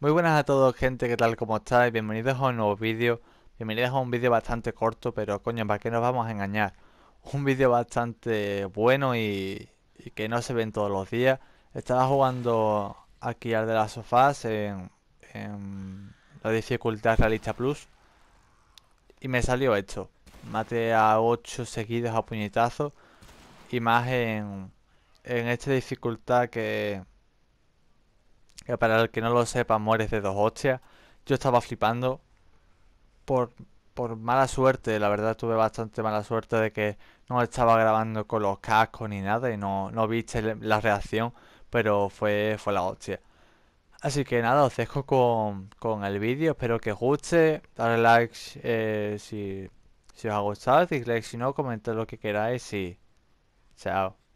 Muy buenas a todos gente, ¿qué tal? ¿Cómo estáis? Bienvenidos a un nuevo vídeo Bienvenidos a un vídeo bastante corto, pero coño, ¿para qué nos vamos a engañar? Un vídeo bastante bueno y, que no se ven todos los días Estaba jugando aquí al de las sofás en, la dificultad realista plus Y me salió esto Mate a 8 seguidos a puñetazos Y más en, en esta dificultad que que para el que no lo sepa mueres de dos hostias. Yo estaba flipando por, por mala suerte, la verdad tuve bastante mala suerte de que no estaba grabando con los cascos ni nada y no, viste la reacción, pero fue, fue la hostia. Así que nada, os dejo con, el vídeo, espero que os guste, Dale like eh, si, si os ha gustado, dislike si no, comentad lo que queráis y chao.